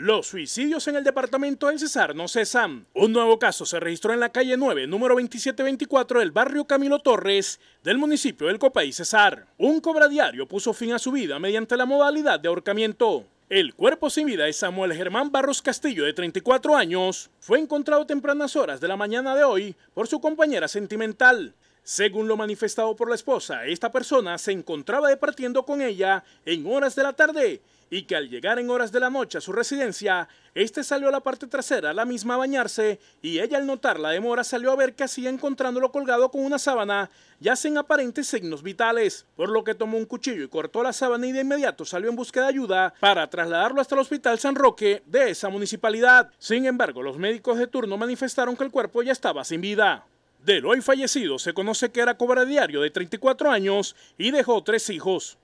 Los suicidios en el departamento del Cesar no cesan. Un nuevo caso se registró en la calle 9, número 2724 del barrio Camilo Torres del municipio del Copay Cesar. Un cobradiario puso fin a su vida mediante la modalidad de ahorcamiento. El cuerpo sin vida de Samuel Germán Barros Castillo, de 34 años, fue encontrado tempranas horas de la mañana de hoy por su compañera sentimental, según lo manifestado por la esposa, esta persona se encontraba departiendo con ella en horas de la tarde y que al llegar en horas de la noche a su residencia, este salió a la parte trasera, la misma a bañarse, y ella al notar la demora salió a ver que hacía encontrándolo colgado con una sábana, ya sin aparentes signos vitales, por lo que tomó un cuchillo y cortó la sábana y de inmediato salió en busca de ayuda para trasladarlo hasta el hospital San Roque de esa municipalidad. Sin embargo, los médicos de turno manifestaron que el cuerpo ya estaba sin vida. Del hoy fallecido se conoce que era cobradiario de 34 años y dejó tres hijos.